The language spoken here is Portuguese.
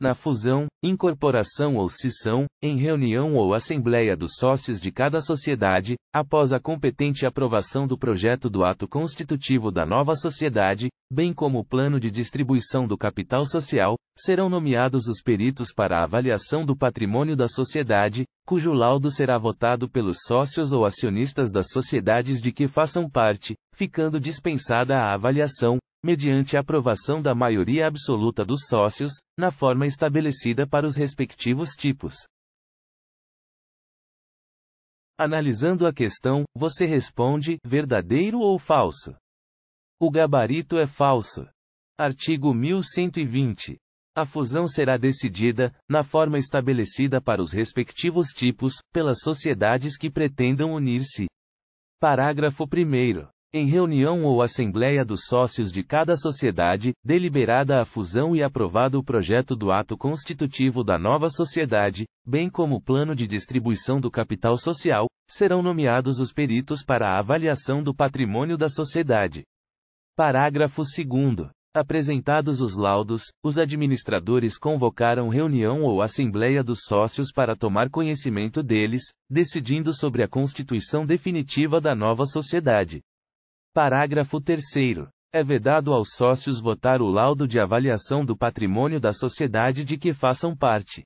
na fusão, incorporação ou cissão, em reunião ou assembleia dos sócios de cada sociedade, após a competente aprovação do projeto do ato constitutivo da nova sociedade, bem como o plano de distribuição do capital social, serão nomeados os peritos para a avaliação do patrimônio da sociedade, cujo laudo será votado pelos sócios ou acionistas das sociedades de que façam parte, ficando dispensada a avaliação, mediante aprovação da maioria absoluta dos sócios, na forma estabelecida para os respectivos tipos. Analisando a questão, você responde: verdadeiro ou falso? O gabarito é falso. Artigo 1120. A fusão será decidida, na forma estabelecida para os respectivos tipos, pelas sociedades que pretendam unir-se. Parágrafo 1. Em reunião ou assembleia dos sócios de cada sociedade, deliberada a fusão e aprovado o projeto do ato constitutivo da nova sociedade, bem como o plano de distribuição do capital social, serão nomeados os peritos para a avaliação do patrimônio da sociedade. Parágrafo 2. Apresentados os laudos, os administradores convocaram reunião ou assembleia dos sócios para tomar conhecimento deles, decidindo sobre a constituição definitiva da nova sociedade. Parágrafo 3. É vedado aos sócios votar o laudo de avaliação do patrimônio da sociedade de que façam parte.